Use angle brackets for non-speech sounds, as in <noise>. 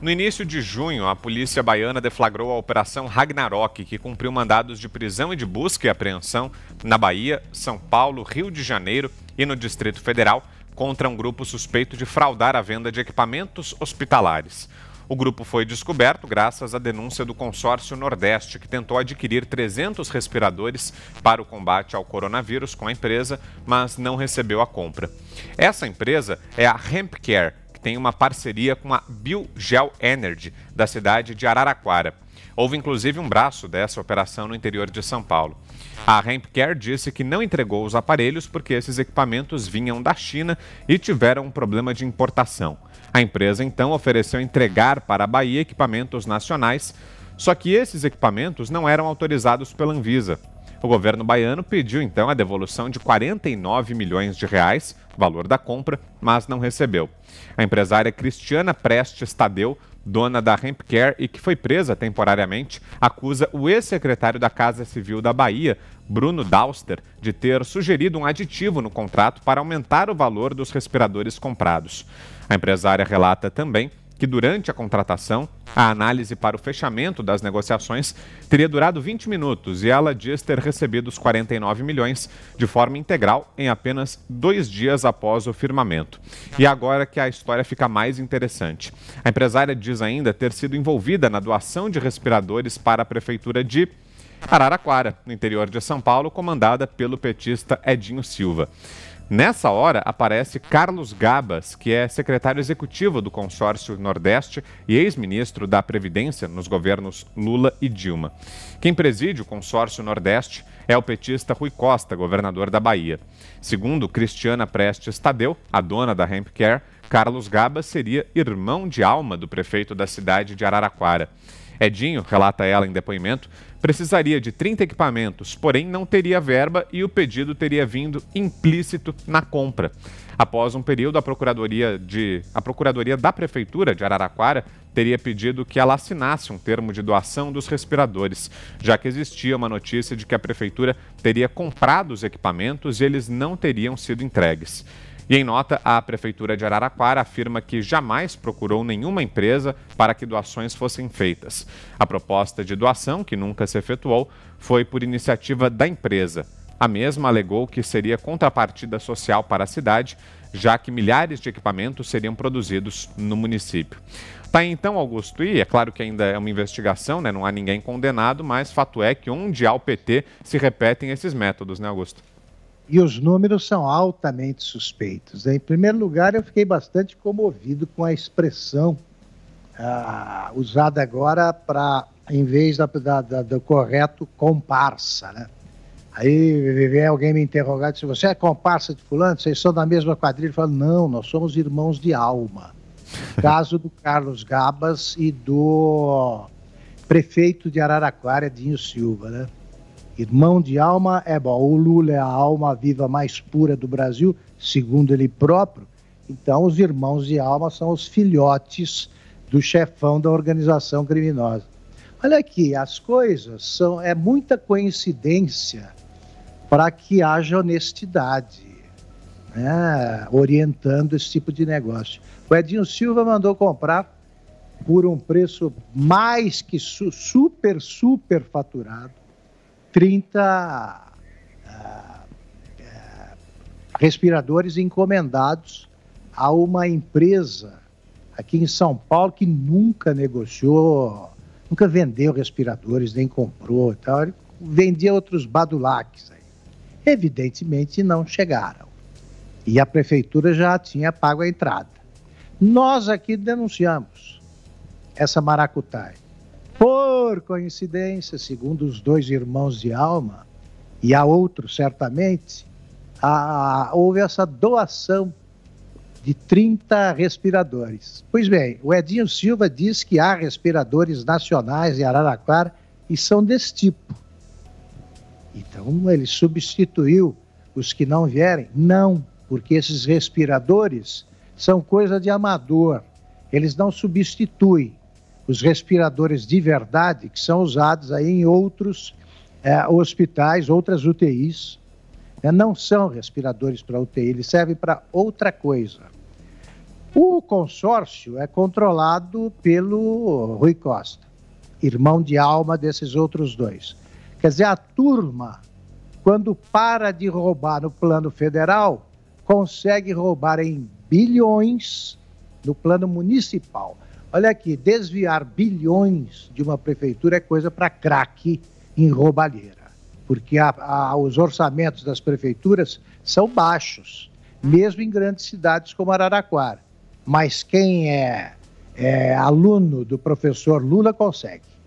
No início de junho, a polícia baiana deflagrou a Operação Ragnarok, que cumpriu mandados de prisão e de busca e apreensão na Bahia, São Paulo, Rio de Janeiro e no Distrito Federal contra um grupo suspeito de fraudar a venda de equipamentos hospitalares. O grupo foi descoberto graças à denúncia do consórcio Nordeste, que tentou adquirir 300 respiradores para o combate ao coronavírus com a empresa, mas não recebeu a compra. Essa empresa é a Hempcare, tem uma parceria com a BioGel Energy, da cidade de Araraquara. Houve inclusive um braço dessa operação no interior de São Paulo. A Rampcare disse que não entregou os aparelhos porque esses equipamentos vinham da China e tiveram um problema de importação. A empresa então ofereceu entregar para a Bahia equipamentos nacionais, só que esses equipamentos não eram autorizados pela Anvisa. O governo baiano pediu então a devolução de 49 milhões de reais, valor da compra, mas não recebeu. A empresária Cristiana Prestes Tadeu, dona da Rempcare e que foi presa temporariamente, acusa o ex-secretário da Casa Civil da Bahia, Bruno Dauster, de ter sugerido um aditivo no contrato para aumentar o valor dos respiradores comprados. A empresária relata também que durante a contratação, a análise para o fechamento das negociações teria durado 20 minutos e ela diz ter recebido os 49 milhões de forma integral em apenas dois dias após o firmamento. E agora que a história fica mais interessante. A empresária diz ainda ter sido envolvida na doação de respiradores para a prefeitura de Araraquara, no interior de São Paulo, comandada pelo petista Edinho Silva. Nessa hora aparece Carlos Gabas, que é secretário executivo do Consórcio Nordeste e ex-ministro da Previdência nos governos Lula e Dilma. Quem preside o Consórcio Nordeste é o petista Rui Costa, governador da Bahia. Segundo Cristiana Prestes Tadeu, a dona da Hempcare, Carlos Gabas seria irmão de alma do prefeito da cidade de Araraquara. Edinho, relata ela em depoimento, precisaria de 30 equipamentos, porém não teria verba e o pedido teria vindo implícito na compra. Após um período, a Procuradoria, de, a Procuradoria da Prefeitura de Araraquara teria pedido que ela assinasse um termo de doação dos respiradores, já que existia uma notícia de que a Prefeitura teria comprado os equipamentos e eles não teriam sido entregues. E em nota, a Prefeitura de Araraquara afirma que jamais procurou nenhuma empresa para que doações fossem feitas. A proposta de doação, que nunca se efetuou, foi por iniciativa da empresa. A mesma alegou que seria contrapartida social para a cidade, já que milhares de equipamentos seriam produzidos no município. Tá então, Augusto, e é claro que ainda é uma investigação, né? não há ninguém condenado, mas fato é que onde há o PT se repetem esses métodos, né, Augusto? e os números são altamente suspeitos. Né? Em primeiro lugar, eu fiquei bastante comovido com a expressão ah, usada agora para, em vez da, da, da, do correto, comparsa. Né? Aí vem alguém me interrogar, se você é comparsa de fulano? Vocês são da mesma quadrilha? Eu falo, não, nós somos irmãos de alma. <laughs> Caso do Carlos Gabas e do prefeito de Araraquara, Dinho Silva, né? Irmão de alma é bom. O Lula é a alma viva mais pura do Brasil, segundo ele próprio. Então, os irmãos de alma são os filhotes do chefão da organização criminosa. Olha aqui, as coisas são é muita coincidência para que haja honestidade, né? orientando esse tipo de negócio. O Edinho Silva mandou comprar por um preço mais que super, super faturado 30 uh, uh, respiradores encomendados a uma empresa aqui em São Paulo que nunca negociou, nunca vendeu respiradores, nem comprou e tal. Ele vendia outros badulaques. Aí. Evidentemente não chegaram. E a prefeitura já tinha pago a entrada. Nós aqui denunciamos essa maracutaia por coincidência, segundo os dois irmãos de alma, e há outros certamente, a, houve essa doação de 30 respiradores. Pois bem, o Edinho Silva diz que há respiradores nacionais em Araraquara e são desse tipo. Então ele substituiu os que não vierem? Não, porque esses respiradores são coisa de amador. Eles não substituem, os respiradores de verdade, que são usados aí em outros é, hospitais, outras UTIs, né? não são respiradores para UTI, eles servem para outra coisa. O consórcio é controlado pelo Rui Costa, irmão de alma desses outros dois. Quer dizer, a turma, quando para de roubar no plano federal, consegue roubar em bilhões no plano municipal. Olha aqui, desviar bilhões de uma prefeitura é coisa para craque em roubalheira, porque a, a, os orçamentos das prefeituras são baixos, mesmo em grandes cidades como Araraquara. Mas quem é, é aluno do professor Lula consegue.